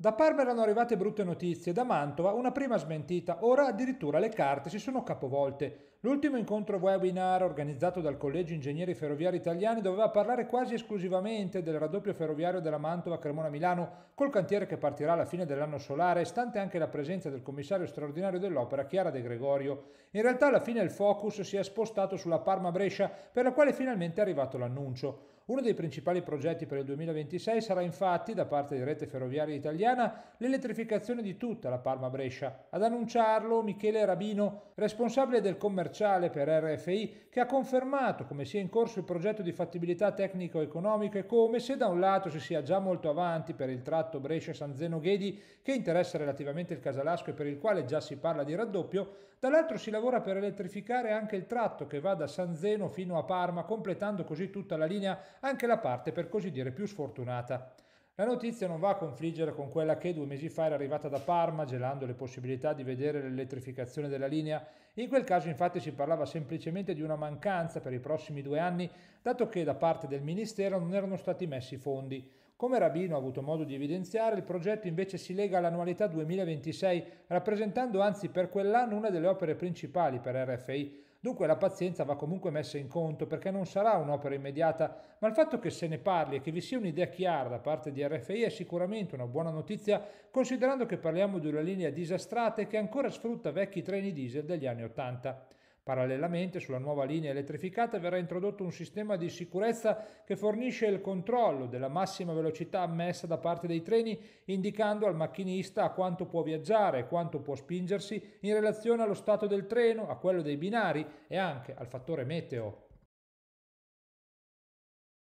Da Parma erano arrivate brutte notizie, da Mantova una prima smentita, ora addirittura le carte si sono capovolte. L'ultimo incontro webinar organizzato dal Collegio Ingegneri Ferroviari Italiani doveva parlare quasi esclusivamente del raddoppio ferroviario della Mantova-Cremona-Milano, col cantiere che partirà alla fine dell'anno solare, stante anche la presenza del commissario straordinario dell'opera Chiara De Gregorio. In realtà alla fine il focus si è spostato sulla Parma-Brescia, per la quale finalmente è arrivato l'annuncio. Uno dei principali progetti per il 2026 sarà infatti, da parte di Rete Ferroviaria Italiana, l'elettrificazione di tutta la parma Brescia. Ad annunciarlo Michele Rabino, responsabile del commerciale per RFI, che ha confermato come sia in corso il progetto di fattibilità tecnico-economica e come se da un lato si sia già molto avanti per il tratto Brescia-San Zeno-Ghedi, che interessa relativamente il Casalasco e per il quale già si parla di raddoppio, dall'altro si lavora per elettrificare anche il tratto che va da San Zeno fino a Parma, completando così tutta la linea anche la parte per così dire più sfortunata. La notizia non va a confliggere con quella che due mesi fa era arrivata da Parma, gelando le possibilità di vedere l'elettrificazione della linea in quel caso infatti si parlava semplicemente di una mancanza per i prossimi due anni, dato che da parte del Ministero non erano stati messi fondi. Come Rabino ha avuto modo di evidenziare, il progetto invece si lega all'annualità 2026, rappresentando anzi per quell'anno una delle opere principali per RFI. Dunque la pazienza va comunque messa in conto perché non sarà un'opera immediata, ma il fatto che se ne parli e che vi sia un'idea chiara da parte di RFI è sicuramente una buona notizia, considerando che parliamo di una linea disastrata e che ancora sfrutta vecchi treni diesel degli anni 80. 80. Parallelamente sulla nuova linea elettrificata verrà introdotto un sistema di sicurezza che fornisce il controllo della massima velocità ammessa da parte dei treni, indicando al macchinista a quanto può viaggiare e quanto può spingersi in relazione allo stato del treno, a quello dei binari e anche al fattore meteo.